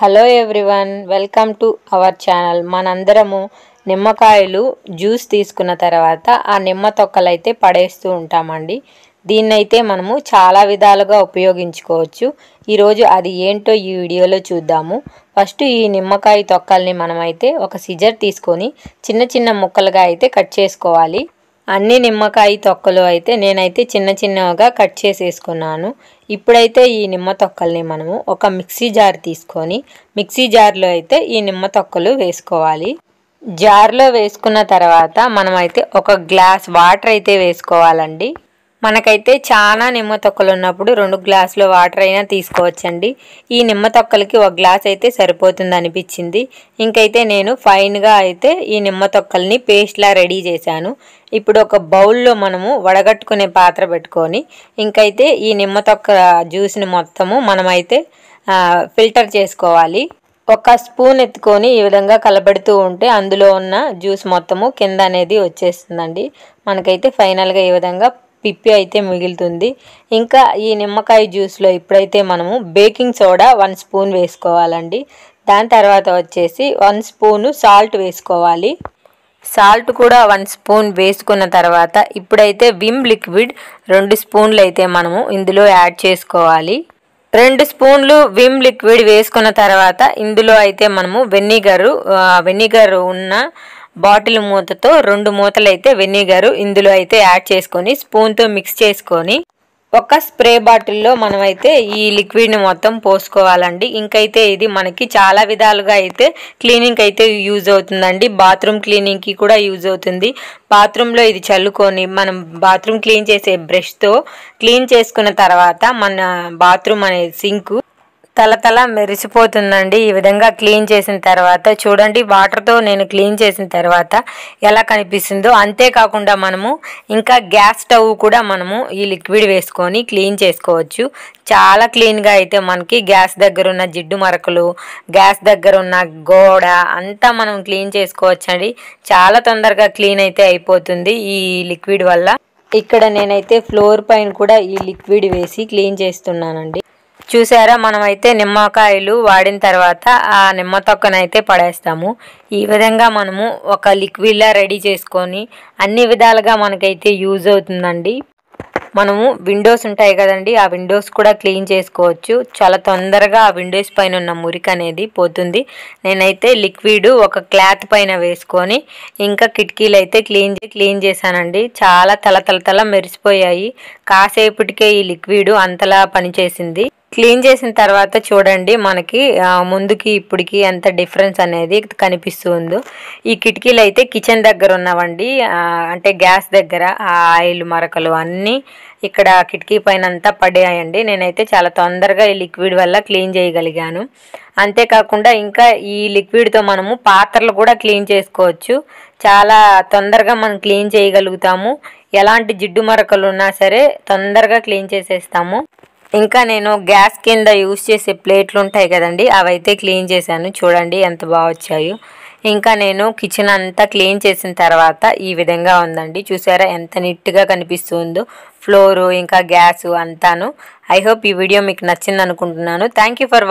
hello everyone welcome to our channel మనందరము నిమ్మకాయలు juice తీసుకున్న తర్వాత ఆ నిమ్మ తొక్కలు అయితే పడేస్తూ ఉంటామండి దీన్నైతే మనము చాలా విధాలుగా ఉపయోగించుకోవచ్చు ఈరోజు అది ఏంటో ఈ వీడియోలో చూద్దాము ఫస్ట్ ఈ నిమ్మకాయ తొక్కల్ని మనమైతే ఒక సిజర్ తీసుకొని చిన్న చిన్న ముక్కలుగా అయితే కట్ చేసుకోవాలి అన్ని నిమ్మకాయ తొక్కలు అయితే నేనైతే చిన్న చిన్నగా కట్ చేసేసుకున్నాను ఇప్పుడైతే ఈ నిమ్మ తొక్కల్ని మనము ఒక మిక్సీ జార్ తీసుకొని మిక్సీ జార్లో అయితే ఈ నిమ్మ తొక్కలు వేసుకోవాలి జార్లో వేసుకున్న తర్వాత మనమైతే ఒక గ్లాస్ వాటర్ అయితే వేసుకోవాలండి మనకైతే చాలా నిమ్మ తొక్కలు ఉన్నప్పుడు రెండు గ్లాసుల వాటర్ అయినా తీసుకోవచ్చండి ఈ నిమ్మ తొక్కలకి ఒక గ్లాస్ అయితే సరిపోతుంది అనిపించింది ఇంకైతే నేను ఫైన్గా అయితే ఈ నిమ్మ తొక్కల్ని పేస్ట్లా రెడీ చేశాను ఇప్పుడు ఒక బౌల్లో మనము వడగట్టుకునే పాత్ర పెట్టుకొని ఇంకైతే ఈ నిమ్మ తొక్క జ్యూస్ని మొత్తము మనమైతే ఫిల్టర్ చేసుకోవాలి ఒక స్పూన్ ఎత్తుకొని ఈ విధంగా కలబెడుతూ ఉంటే అందులో ఉన్న జ్యూస్ మొత్తము కింద అనేది వచ్చేస్తుందండి మనకైతే ఫైనల్గా ఈ విధంగా పిప్పి అయితే మిగులుతుంది ఇంకా ఈ నిమ్మకాయ జ్యూస్లో ఇప్పుడైతే మనము బేకింగ్ సోడా వన్ స్పూన్ వేసుకోవాలండి దాని తర్వాత వచ్చేసి వన్ స్పూను సాల్ట్ వేసుకోవాలి సాల్ట్ కూడా వన్ స్పూన్ వేసుకున్న తర్వాత ఇప్పుడైతే విమ్ లిక్విడ్ రెండు స్పూన్లు అయితే మనము ఇందులో యాడ్ చేసుకోవాలి రెండు స్పూన్లు విమ్ లిక్విడ్ వేసుకున్న తర్వాత ఇందులో అయితే మనము వెనిగరు వెనిగర్ ఉన్న బాటిల్ మూతతో రెండు మూతలైతే వెనిగర్ ఇందులో అయితే యాడ్ చేసుకొని స్పూన్తో మిక్స్ చేసుకొని ఒక స్ప్రే బాటిల్లో మనమైతే ఈ లిక్విడ్ని మొత్తం పోసుకోవాలండి ఇంకైతే ఇది మనకి చాలా విధాలుగా అయితే క్లీనింగ్ అయితే యూజ్ అవుతుందండి బాత్రూమ్ క్లీనింగ్కి కూడా యూజ్ అవుతుంది బాత్రూంలో ఇది చల్లుకొని మనం బాత్రూమ్ క్లీన్ చేసే బ్రష్తో క్లీన్ చేసుకున్న తర్వాత మన బాత్రూమ్ అనేది సింకు తలతల మెరిసిపోతుందండి ఈ విధంగా క్లీన్ చేసిన తర్వాత చూడండి వాటర్తో నేను క్లీన్ చేసిన తర్వాత ఎలా కనిపిస్తుందో అంతేకాకుండా మనము ఇంకా గ్యాస్ స్టవ్ కూడా మనము ఈ లిక్విడ్ వేసుకొని క్లీన్ చేసుకోవచ్చు చాలా క్లీన్గా అయితే మనకి గ్యాస్ దగ్గర ఉన్న జిడ్డు మరకలు గ్యాస్ దగ్గర ఉన్న గోడ అంతా మనం క్లీన్ చేసుకోవచ్చండి చాలా తొందరగా క్లీన్ అయితే అయిపోతుంది ఈ లిక్విడ్ వల్ల ఇక్కడ నేనైతే ఫ్లోర్ పైన కూడా ఈ లిక్విడ్ వేసి క్లీన్ చేస్తున్నానండి చూసారా మనమైతే నిమ్మకాయలు వాడిన తర్వాత ఆ నిమ్మ తొక్కనైతే పడేస్తాము ఈ విధంగా మనము ఒక లిక్విడ్లా రెడీ చేసుకొని అన్ని విధాలుగా మనకైతే యూజ్ అవుతుందండి మనము విండోస్ ఉంటాయి కదండి ఆ విండోస్ కూడా క్లీన్ చేసుకోవచ్చు చాలా తొందరగా ఆ విండోస్ పైన ఉన్న మురికి అనేది పోతుంది నేనైతే లిక్విడ్ ఒక క్లాత్ పైన వేసుకొని ఇంకా కిటికీలు అయితే క్లీన్ క్లీన్ చేశానండి చాలా తల తల తల మెరిసిపోయాయి కాసేపటికే ఈ లిక్విడ్ అంతలా పనిచేసింది క్లీన్ చేసిన తర్వాత చూడండి మనకి ముందుకి ఇప్పటికి ఎంత డిఫరెన్స్ అనేది కనిపిస్తుందో ఈ కిటికీలు అయితే కిచెన్ దగ్గర ఉన్నవండి అంటే గ్యాస్ దగ్గర ఆయిల్ మరకలు అన్నీ ఇక్కడ కిటికీ పైన అంతా పడేయండి నేనైతే చాలా తొందరగా ఈ లిక్విడ్ వల్ల క్లీన్ చేయగలిగాను అంతేకాకుండా ఇంకా ఈ లిక్విడ్తో మనము పాత్రలు కూడా క్లీన్ చేసుకోవచ్చు చాలా తొందరగా మనం క్లీన్ చేయగలుగుతాము ఎలాంటి జిడ్డు మరకలు ఉన్నా సరే తొందరగా క్లీన్ చేసేస్తాము ఇంకా నేను గ్యాస్ కింద యూస్ చేసే ప్లేట్లు ఉంటాయి కదండి అవైతే క్లీన్ చేశాను చూడండి ఎంత బాగా వచ్చాయో ఇంకా నేను కిచెన్ అంతా క్లీన్ చేసిన తర్వాత ఈ విధంగా ఉందండి చూసారా ఎంత నీట్గా కనిపిస్తుందో ఫ్లోరు ఇంకా గ్యాసు అంతాను ఐ హోప్ ఈ వీడియో మీకు నచ్చింది అనుకుంటున్నాను థ్యాంక్ ఫర్